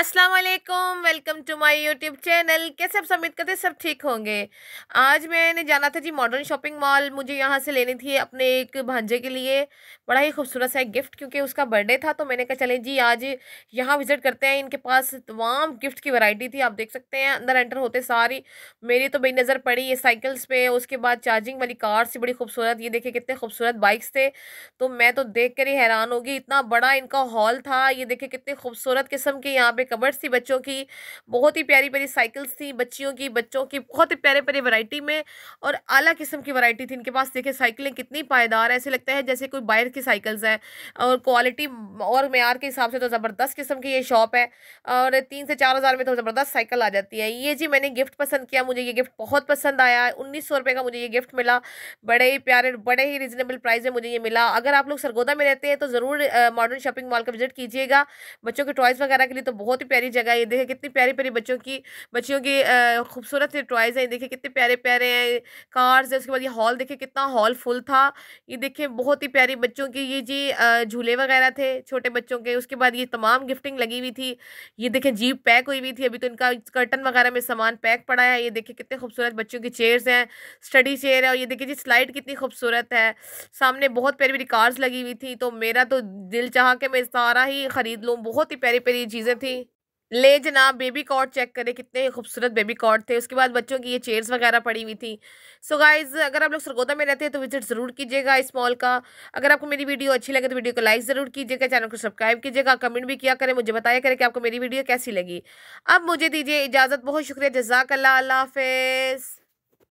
अस्सलाम वालेकुम welcome to my YouTube channel कैसे आप सबमिट करते सब ठीक होंगे आज मैंने जाना था जी मॉडर्न शॉपिंग मॉल मुझे यहाँ से लेनी थी अपने एक भांजे के लिए बड़ा ही खूबसूरत सा गिफ्ट क्योंकि उसका बर्थडे था तो मैंने कहा चलें जी आज यहाँ विज़िट करते हैं इनके पास तमाम गिफ्ट की वैरायटी थी आप देख सकते हैं अंदर एंटर होते सारी मेरी तो बड़ी नज़र पड़ी ये साइकिल्स पे उसके बाद चार्जिंग वाली कार से बड़ी खूबसूरत ये देखे कितने खूबसूरत बाइक्स थे तो मैं तो देख कर ही हैरान होगी इतना बड़ा इनका हॉल था ये देखे कितने खूबसूरत किस्म के यहाँ पे कवर्स थी बच्चों की बहुत ही प्यारी प्यारी साइकिल्स थी बच्चियों की बच्चों की बहुत ही प्यारे प्यारे वैरायटी में और आला किस्म की वैरायटी थी इनके पास देखिए साइकिलें कितनी पायदार ऐसे लगता है जैसे कोई बाहर की साइकिल्स हैं और क्वालिटी और मैार के हिसाब से तो ज़बरदस्त किस्म की ये शॉप है और तीन से चार हज़ार में तो ज़बरदस्त साइकिल आ जाती है ये जी मैंने गिफ्ट पसंद किया मुझे ये गिफ्ट बहुत पसंद आया उन्नीस सौ रुपये का मुझे ये गिफ्ट मिला बड़े ही प्यारे बड़े ही रिजनेबल प्राइस में मुझे ये मिला अगर आप लोग सरगोदा में रहते हैं तो ज़रूर मॉडर्न शॉपिंग मॉल का विजिट कीजिएगा बच्चों के टॉयज़ वगैरह के लिए तो बहुत बहुत ही प्यारी जगह है ये देखें कितनी प्यारी प्यारी बच्चों की बच्चियों की खूबसूरत से टॉयज़ हैं देखिए कितने प्यारे प्यारे हैं कार्स है उसके बाद ये हॉल देखे कितना हॉल फुल था ये देखें बहुत ही प्यारी बच्चों की ये जी झूले वगैरह थे छोटे बच्चों के उसके बाद ये तमाम गिफ्टिंग लगी हुई थी ये देखें जीप पैक हुई हुई थी अभी तो इनका कर्टन वगैरह में सामान पैक पड़ा है ये देखे कितने खूबसूरत बच्चों की चेयर्स हैं स्टडी चेयर है और ये देखे जी स्लाइड कितनी खूबसूरत है सामने बहुत प्यारी प्यारी कार्स लगी हुई थी तो मेरा तो दिल चाह के मैं सारा ही ख़रीद लूँ बहुत ही प्यारी प्यारी चीज़ें थी ले जनाब बेबी कॉर्ड चेक करें कितने खूबसूरत बेबी कॉर्ड थे उसके बाद बच्चों की ये चेयर्स वगैरह पड़ी हुई थी सो so गाइज़ अगर आप लोग सरगोदा में रहते हैं तो विजिट ज़रूर कीजिएगा इस मॉल का अगर आपको मेरी वीडियो अच्छी लगे तो वीडियो को लाइक ज़रूर कीजिएगा चैनल को सब्सक्राइब कीजिएगा कमेंट भी किया करें मुझे बताया करें कि आपको मेरी वीडियो कैसी लगी अब मुझे दीजिए इजाज़त बहुत शुक्रिया जजाक अल्लाह हाफिज़